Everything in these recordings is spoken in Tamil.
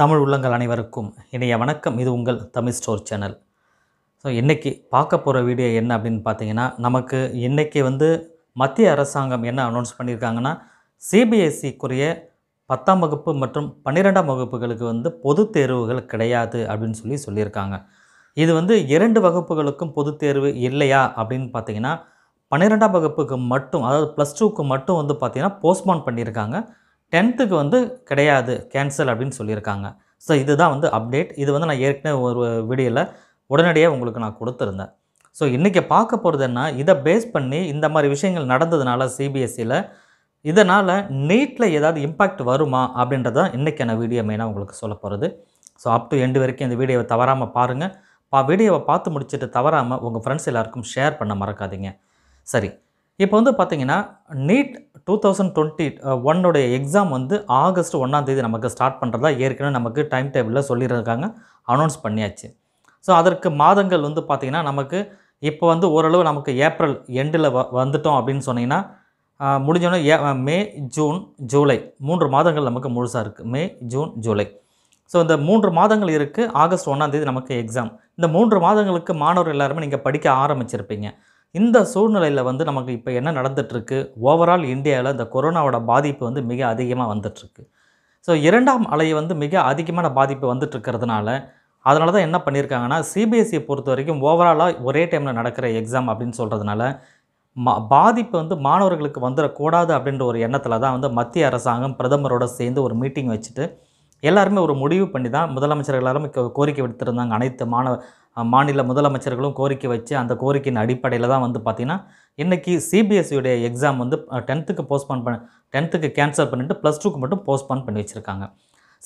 தமிழ் உள்ளங்கள் அனைவருக்கும் இணைய வணக்கம் இது உங்கள் தமிழ் ஸ்டோர் சேனல் ஸோ இன்றைக்கி பார்க்க போகிற வீடியோ என்ன அப்படின்னு பார்த்தீங்கன்னா நமக்கு இன்றைக்கி வந்து மத்திய அரசாங்கம் என்ன அனௌன்ஸ் பண்ணியிருக்காங்கன்னா சிபிஎஸ்சிக்குரிய பத்தாம் வகுப்பு மற்றும் பன்னிரெண்டாம் வகுப்புகளுக்கு வந்து பொது தேர்வுகள் கிடையாது அப்படின்னு சொல்லி சொல்லியிருக்காங்க இது வந்து இரண்டு வகுப்புகளுக்கும் பொது தேர்வு இல்லையா அப்படின்னு பார்த்தீங்கன்னா பன்னிரெண்டாம் வகுப்புக்கு மட்டும் அதாவது ப்ளஸ் டூக்கு மட்டும் வந்து பார்த்திங்கன்னா போஸ்ட்போன் பண்ணியிருக்காங்க டென்த்துக்கு வந்து கிடையாது கேன்சல் அப்படின்னு சொல்லியிருக்காங்க ஸோ இதுதான் வந்து அப்டேட் இது வந்து நான் ஏற்கனவே ஒரு வீடியோவில் உடனடியாக உங்களுக்கு நான் கொடுத்துருந்தேன் ஸோ இன்றைக்கி பார்க்க போகிறது என்ன இதை பேஸ் பண்ணி இந்த மாதிரி விஷயங்கள் நடந்ததுனால சிபிஎஸ்சியில் e இதனால் நீட்டில் ஏதாவது இம்பேக்ட் வருமா அப்படின்றத இன்றைக்கான வீடியோ மெயினாக உங்களுக்கு சொல்ல போகிறது ஸோ அப் டு எண்டு வரைக்கும் இந்த வீடியோவை தவறாமல் பாருங்கள் பா வீடியோவை பார்த்து முடிச்சுட்டு தவறாமல் உங்கள் ஃப்ரெண்ட்ஸ் எல்லாருக்கும் ஷேர் பண்ண மறக்காதீங்க சரி இப்போ வந்து பார்த்திங்கன்னா நீட் டூ தௌசண்ட் டுவெண்ட்டி ஒன்னுடைய எக்ஸாம் வந்து ஆகஸ்ட் ஒன்றாந்தேதி நமக்கு ஸ்டார்ட் பண்ணுறதா ஏற்கனவே நமக்கு டைம் டேபிளில் சொல்லியிருக்காங்க அனௌன்ஸ் பண்ணியாச்சு ஸோ அதற்கு மாதங்கள் வந்து பார்த்திங்கன்னா நமக்கு இப்போ வந்து ஓரளவு நமக்கு ஏப்ரல் எண்டில் வ வந்துட்டோம் அப்படின்னு சொன்னிங்கன்னா முடிஞ்சோன்னே ஏ மே ஜூன் ஜூலை மூன்று மாதங்கள் நமக்கு முழுசாக இருக்குது மே ஜூன் ஜூலை ஸோ இந்த மூன்று மாதங்கள் இருக்குது ஆகஸ்ட் ஒன்றாந்தேதி நமக்கு எக்ஸாம் இந்த மூன்று மாதங்களுக்கு மாணவர் எல்லாருமே நீங்கள் படிக்க ஆரம்பிச்சிருப்பீங்க இந்த சூழ்நிலையில் வந்து நமக்கு இப்போ என்ன நடந்துகிட்ருக்கு ஓவரால் இந்தியாவில் இந்த கொரோனாவோட பாதிப்பு வந்து மிக அதிகமாக வந்துட்டுருக்கு ஸோ இரண்டாம் அலை வந்து மிக அதிகமான பாதிப்பு வந்துட்டுருக்கிறதுனால அதனால தான் என்ன பண்ணியிருக்காங்கன்னா சிபிஎஸ்சியை e பொறுத்த வரைக்கும் ஓவராலாக ஒரே டைமில் நடக்கிற எக்ஸாம் அப்படின்னு சொல்கிறதுனால மா பாதிப்பு வந்து மாணவர்களுக்கு வந்துடக்கூடாது அப்படின்ற ஒரு எண்ணத்தில் தான் வந்து மத்திய அரசாங்கம் பிரதமரோட சேர்ந்து ஒரு மீட்டிங் வச்சுட்டு எல்லாருமே ஒரு முடிவு பண்ணி தான் முதலமைச்சர்கள் எல்லாருமே கோரிக்கை விடுத்திருந்தாங்க அனைத்து மாணவ மாநில முதலமைச்சர்களும் கோரிக்கை வச்சு அந்த கோரிக்கையின் அடிப்படையில் தான் வந்து பார்த்திங்கன்னா இன்றைக்கி சிபிஎஸ்சியுடைய எக்ஸாம் வந்து டென்த்துக்கு போஸ்ட்போன் பண்ண டென்த்துக்கு கேன்சல் பண்ணிவிட்டு ப்ளஸ் டூக்கு மட்டும் போஸ்ட்போன் பண்ணி வச்சுருக்காங்க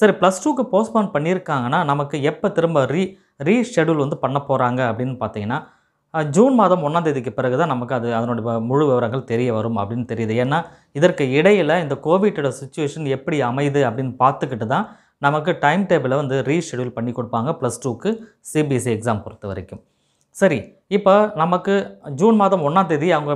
சரி ப்ளஸ் டூக்கு போஸ்ட்போன் பண்ணியிருக்காங்கன்னா நமக்கு எப்போ திரும்ப ரீ ரீஷெடியூல் வந்து பண்ண போகிறாங்க அப்படின்னு பார்த்தீங்கன்னா ஜூன் மாதம் ஒன்றாம் தேதிக்கு பிறகு தான் நமக்கு அது அதனுடைய முழு விவரங்கள் தெரிய வரும் அப்படின்னு தெரியுது ஏன்னா இதற்கு இடையில் இந்த கோவிட்டோட சுச்சுவேஷன் எப்படி அமையுது அப்படின்னு பார்த்துக்கிட்டு தான் நமக்கு டைம் டேபிளை வந்து ரீஷெடியூல் பண்ணி கொடுப்பாங்க ப்ளஸ் டூக்கு சிபிஎஸ்சி எக்ஸாம் பொறுத்த வரைக்கும் சரி இப்போ நமக்கு ஜூன் மாதம் ஒன்றாம் தேதி அவங்க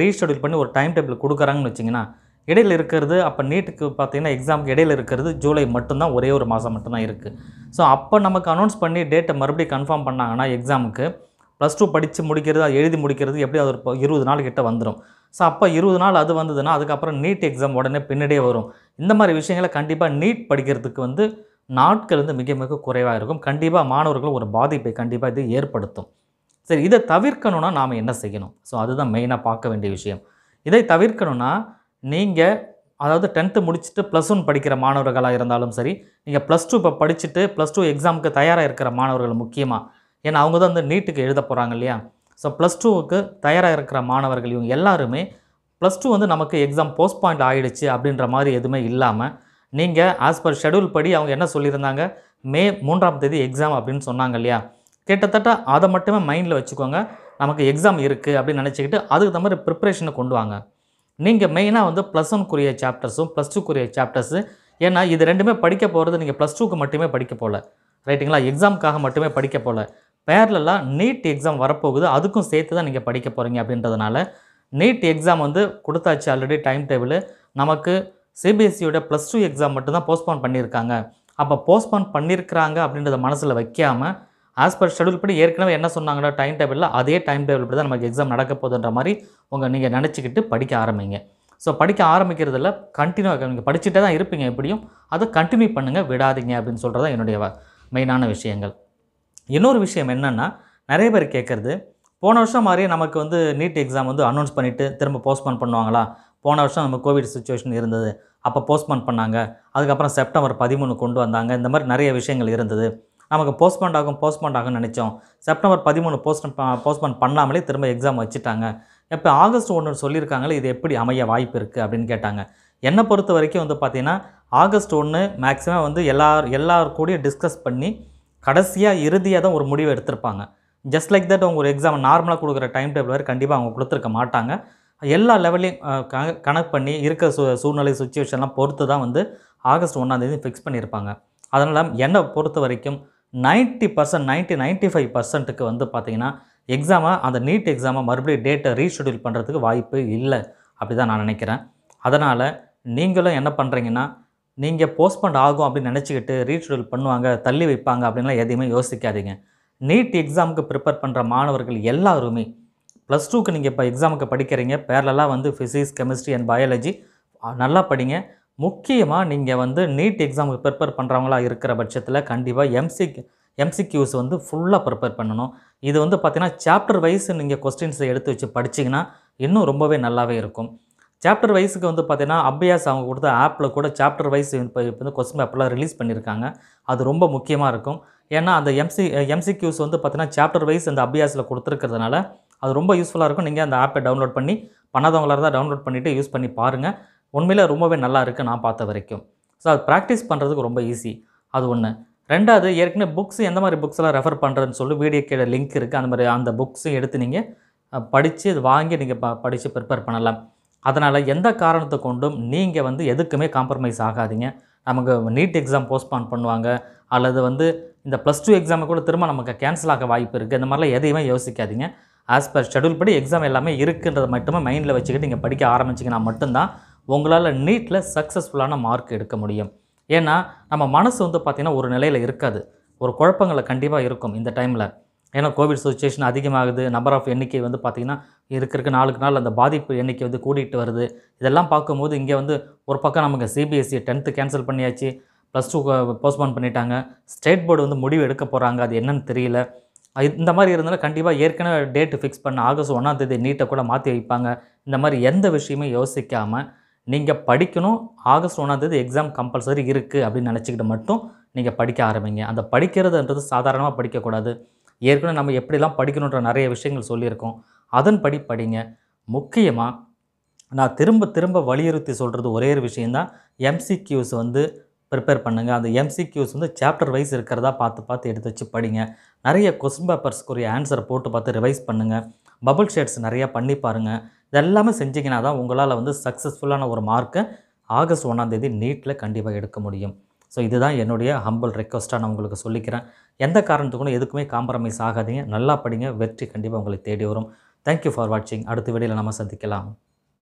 ரீஷெடியூல் பண்ணி ஒரு டைம் டேபிள் கொடுக்குறாங்கன்னு வச்சிங்கன்னா இடையில் இருக்கிறது அப்போ நீட்டுக்கு பார்த்திங்கன்னா எக்ஸாமுக்கு இடையில் இருக்கிறது ஜூலை மட்டும்தான் ஒரே ஒரு மாதம் மட்டும்தான் இருக்குது ஸோ அப்போ நமக்கு அனௌன்ஸ் பண்ணி டேட்டை மறுபடியும் கன்ஃபார்ம் பண்ணாங்கன்னா எக்ஸாமுக்கு ப்ளஸ் டூ படித்து முடிக்கிறது அது எழுதி முடிக்கிறது எப்படி அது ஒரு இருபது நாள் கிட்டே வந்துடும் ஸோ அப்போ இருபது நாள் அது வந்ததுன்னா அதுக்கப்புறம் நீட் எக்ஸாம் உடனே பின்னாடியே வரும் இந்த மாதிரி விஷயங்களை கண்டிப்பாக நீட் படிக்கிறதுக்கு வந்து நாட்கள் வந்து மிக மிக குறைவாக இருக்கும் கண்டிப்பாக மாணவர்களும் ஒரு பாதிப்பை கண்டிப்பாக இது ஏற்படுத்தும் சரி இதை தவிர்க்கணும்னா நாம் என்ன செய்யணும் ஸோ அதுதான் மெயினாக பார்க்க வேண்டிய விஷயம் இதை தவிர்க்கணும்னா நீங்கள் அதாவது டென்த்து முடிச்சுட்டு ப்ளஸ் ஒன் படிக்கிற மாணவர்களாக இருந்தாலும் சரி நீங்கள் ப்ளஸ் டூ இப்போ படிச்சுட்டு ப்ளஸ் டூ எக்ஸாமுக்கு தயாராக இருக்கிற மாணவர்கள் முக்கியமாக ஏன்னா அவங்க தான் வந்து நீட்டுக்கு எழுத போகிறாங்க இல்லையா ஸோ ப்ளஸ் டூவுக்கு தயாராக இருக்கிற மாணவர்கள் இவங்க எல்லாருமே ப்ளஸ் டூ வந்து நமக்கு எக்ஸாம் போஸ்ட் பாயிண்ட் ஆகிடுச்சு அப்படின்ற மாதிரி எதுவுமே இல்லாமல் நீங்கள் ஆஸ் பர் ஷெடியூல் படி அவங்க என்ன சொல்லியிருந்தாங்க மே மூன்றாம் தேதி எக்ஸாம் அப்படின்னு சொன்னாங்க இல்லையா கிட்டத்தட்ட அதை மட்டுமே மைண்டில் வச்சுக்கோங்க நமக்கு எக்ஸாம் இருக்குது அப்படின்னு நினச்சிக்கிட்டு அதுக்கு தகுந்த மாதிரி ப்ரிப்ரேஷனை கொண்டு வாங்க நீங்கள் மெயினாக வந்து ப்ளஸ் ஒன்க்குரிய சாப்டர்ஸும் ப்ளஸ் டூக்குரிய சாப்டர்ஸு ஏன்னா இது ரெண்டுமே படிக்க போகிறது நீங்கள் ப்ளஸ் டூக்கு மட்டுமே படிக்க போகல ரைட்டுங்களா எக்ஸாமுக்காக மட்டுமே படிக்க போகல பேரலாக நீட் எக்ஸாம் வரப்போகுது அதுக்கும் சேர்த்து தான் நீங்கள் படிக்க போகிறீங்க அப்படின்றதுனால நீட் எக்ஸாம் வந்து கொடுத்தாச்சு ஆல்ரெடி டைம் டேபிள் நமக்கு சிபிஎஸ்சியோட ப்ளஸ் டூ எக்ஸாம் மட்டும்தான் போஸ்ட்போன் பண்ணியிருக்காங்க அப்போ போஸ்ட்போன் பண்ணியிருக்கிறாங்க அப்படின்றத மனசில் வைக்காமல் ஆஸ் பர் ஷெடியூல் படி ஏற்கனவே என்ன சொன்னாங்கன்னா டைம் டேபிளில் அதே டைம் டேபிள் படி தான் நமக்கு எக்ஸாம் நடக்க போகுதுன்ற மாதிரி உங்கள் நீங்கள் நினச்சிக்கிட்டு படிக்க ஆரம்பிங்க ஸோ படிக்க ஆரம்பிக்கிறதுல கண்டினியூ நீங்கள் படிச்சுட்டே தான் இருப்பீங்க எப்படியும் அதை கண்டினியூ பண்ணுங்கள் விடாதீங்க அப்படின்னு சொல்கிறது தான் என்னுடைய மெயினான விஷயங்கள் இன்னொரு விஷயம் என்னென்னா நிறைய பேர் கேட்குறது போன வருஷம் மாதிரி நமக்கு வந்து நீட் எக்ஸாம் வந்து அனௌன்ஸ் பண்ணிவிட்டு திரும்ப போஸ்ட்போன் பண்ணுவாங்களா போன வருஷம் நம்ம கோவிட் சுச்சுவேஷன் இருந்தது அப்போ போஸ்ட்போன் பண்ணாங்க அதுக்கப்புறம் செப்டம்பர் பதிமூணு கொண்டு வந்தாங்க இந்த மாதிரி நிறைய விஷயங்கள் இருந்தது நமக்கு போஸ்ட்போன் ஆகும் போஸ்ட்போன் ஆகும்னு நினச்சோம் செப்டம்பர் பதிமூணு போஸ்ட் போஸ்ட்போன் பண்ணாமலே திரும்ப எக்ஸாம் வச்சுட்டாங்க இப்போ ஆகஸ்ட் ஒன்று சொல்லியிருக்காங்களே இது எப்படி அமைய வாய்ப்பு இருக்குது அப்படின்னு கேட்டாங்க என்னை பொறுத்த வரைக்கும் வந்து பார்த்திங்கன்னா ஆகஸ்ட் ஒன்று மேக்ஸிமம் வந்து எல்லார் எல்லோரும் கூடயும் டிஸ்கஸ் பண்ணி கடைசியாக இறுதியாக தான் ஒரு முடிவு எடுத்திருப்பாங்க ஜஸ்ட் லைக் தட் அவங்க ஒரு எக்ஸாம் நார்மலாக கொடுக்குற டைம் டேபிள் வரை கண்டிப்பாக அவங்க கொடுத்துருக்க மாட்டாங்க எல்லா லெவலையும் கனெக்ட் பண்ணி இருக்க சூ சூழ்நிலை சுச்சுவேஷன்லாம் பொறுத்து தான் வந்து ஆகஸ்ட் ஒன்றாந்தேதி ஃபிக்ஸ் பண்ணியிருப்பாங்க அதனால் என்னை பொறுத்த வரைக்கும் ninety percent ninety ninety five பர்சன்ட்டுக்கு வந்து பார்த்திங்கன்னா எக்ஸாமை அந்த நீட் எக்ஸாமை மறுபடியும் டேட்டை ரீஷெடியூல் பண்ணுறதுக்கு வாய்ப்பு இல்லை அப்படி தான் நான் நினைக்கிறேன் அதனால் நீங்களும் என்ன பண்ணுறீங்கன்னா நீங்கள் போஸ்ட்பண்ட் ஆகும் அப்படின்னு நினச்சிக்கிட்டு ரீஷெடியூல் பண்ணுவாங்க தள்ளி வைப்பாங்க அப்படின்லாம் எதையுமே யோசிக்காதீங்க நீட் எக்ஸாமுக்கு ப்ரிப்பேர் பண்ணுற மாணவர்கள் எல்லாருமே ப்ளஸ் டூக்கு நீங்கள் இப்போ எக்ஸாமுக்கு படிக்கிறீங்க பேரலாக வந்து ஃபிசிக்ஸ் கெமிஸ்ட்ரி அண்ட் பயாலஜி நல்லா படிங்க முக்கியமாக நீங்கள் வந்து நீட் எக்ஸாமுக்கு ப்ரிப்பேர் பண்ணுறவங்களா இருக்கிற பட்சத்தில் கண்டிப்பாக எம்சி எம்சிக்யூஸ் வந்து ஃபுல்லாக ப்ரிப்பேர் பண்ணணும் இது வந்து பார்த்திங்கன்னா சாப்டர் வைஸ் நீங்கள் கொஸ்டின்ஸை எடுத்து வச்சு படிச்சிங்கன்னா இன்னும் ரொம்பவே நல்லாவே இருக்கும் சாப்டர் வைஸுக்கு வந்து பார்த்தீங்கன்னா அப்பியாஸ் அவங்க கொடுத்த ஆப்பில் கூட சாப்டர் வைஸ் இப்போ வந்து கொஸ்டின் பேப்பர்லாம் ரிலீஸ் பண்ணியிருக்காங்க அது ரொம்ப முக்கியமாக இருக்கும் ஏன்னா அந்த எம்சி எம்சிக்யூஸ் வந்து பார்த்தீங்கன்னா சாப்டர் வைஸ் அந்த அப்பியாஸில் கொடுத்துருக்கிறதுனால அது ரொம்ப யூஸ்ஃபுல்லாக இருக்கும் நீங்கள் அந்த ஆப்பை டவுன்லோட் பண்ணி பண்ணாதவங்களாக இருந்தால் டவுன்லோட் பண்ணிவிட்டு யூஸ் பண்ணி பாருங்கள் உண்மையில் ரொம்பவே நல்லா இருக்குது நான் பார்த்த வரைக்கும் ஸோ அது ப்ராக்டிஸ் பண்ணுறதுக்கு ரொம்ப ஈஸி அது ஒன்று ரெண்டாவது ஏற்கனவே புக்ஸ் எந்த மாதிரி புக்ஸ்லாம் ரெஃபர் பண்ணுறேன்னு சொல்லி வீடியோ கீழே லிங்க் இருக்குது அந்த மாதிரி அந்த புக்ஸும் எடுத்து நீங்கள் படித்து வாங்கி நீங்கள் ப படித்து ப்ரிப்பேர் பண்ணலாம் அதனால் எந்த காரணத்தை கொண்டும் நீங்கள் வந்து எதுக்குமே காம்ப்ரமைஸ் ஆகாதீங்க நமக்கு நீட் எக்ஸாம் போஸ்ட்பான் பண்ணுவாங்க அல்லது வந்து இந்த ப்ளஸ் டூ எக்ஸாமை கூட திரும்ப நமக்கு கேன்சல் ஆக வாய்ப்பு இருக்குது இந்த மாதிரிலாம் எதையுமே யோசிக்காதீங்க ஆஸ் பர் ஷெடியூல் படி எக்ஸாம் எல்லாமே இருக்குன்றதை மட்டுமே மைண்டில் வச்சுக்கிட்டு நீங்கள் படிக்க ஆரம்பிச்சிங்கன்னா மட்டும்தான் உங்களால் நீட்டில் சக்ஸஸ்ஃபுல்லான மார்க் எடுக்க முடியும் ஏன்னா நம்ம மனசு வந்து பார்த்திங்கன்னா ஒரு நிலையில் இருக்காது ஒரு குழப்பங்களை கண்டிப்பாக இருக்கும் இந்த டைமில் ஏன்னா கோவிட் சுச்சுவேஷன் அதிகமாகுது நம்பர் ஆஃப் எண்ணிக்கை வந்து பார்த்திங்கன்னா இருக்க நாளுக்கு நாள் அந்த பாதிப்பு எண்ணிக்கை வந்து கூட்டிகிட்டு வருது இதெல்லாம் பார்க்கும்போது இங்கே வந்து ஒரு பக்கம் நமக்கு சிபிஎஸ்சி டென்த்து கேன்சல் பண்ணியாச்சு ப்ளஸ் டூ போஸ்ட்போன் பண்ணிட்டாங்க ஸ்டேட் போர்டு வந்து முடிவு எடுக்க போகிறாங்க அது என்னன்னு தெரியல இந்த மாதிரி இருந்தாலும் கண்டிப்பாக ஏற்கனவே டேட்டு ஃபிக்ஸ் பண்ண ஆகஸ்ட் ஒன்றாம் தேதி நீட்டை கூட மாற்றி வைப்பாங்க இந்த மாதிரி எந்த விஷயமே யோசிக்காமல் நீங்கள் படிக்கணும் ஆகஸ்ட் ஒன்றாம் தேதி எக்ஸாம் கம்பல்சரி இருக்குது அப்படின்னு நினச்சிக்கிட்டு மட்டும் நீங்கள் படிக்க ஆரம்பிங்க அந்த படிக்கிறதுன்றது சாதாரணமாக படிக்கக்கூடாது ஏற்கனவே நம்ம எப்படிலாம் படிக்கணுன்ற நிறைய விஷயங்கள் சொல்லியிருக்கோம் அதன்படி படிங்க முக்கியமாக நான் திரும்ப திரும்ப வலியுறுத்தி சொல்கிறது ஒரே ஒரு விஷயந்தான் எம்சிக்யூஸ் வந்து ப்ரிப்பேர் பண்ணுங்கள் அந்த எம்சிக்யூஸ் வந்து சாப்டர் வைஸ் இருக்கிறதா பார்த்து பார்த்து எடுத்து வச்சு படிங்க நிறைய கொஸ்டின் பேப்பர்ஸ்க்குரிய ஆன்சரை போட்டு பார்த்து ரிவைஸ் பண்ணுங்கள் பபுள் ஷேட்ஸ் நிறையா பண்ணி பாருங்கள் இதெல்லாமே செஞ்சிங்கன்னா தான் உங்களால் வந்து சக்ஸஸ்ஃபுல்லான ஒரு மார்க்கை ஆகஸ்ட் ஒன்றாந்தேதி நீட்டில் கண்டிப்பாக எடுக்க முடியும் ஸோ இதுதான் என்னுடைய ஹம்பிள் ரெக்வஸ்ட்டாக நான் உங்களுக்கு சொல்லிக்கிறேன் எந்த காரணத்துக்கும் எதுக்குமே காம்ப்ரமைஸ் ஆகாதீங்க நல்லா படிங்க வெற்றி கண்டிப்பாக உங்களை தேடி வரும் தேங்க்யூ ஃபார் வாட்சிங் அடுத்த வீடியோவில் நம்ம சந்திக்கலாம்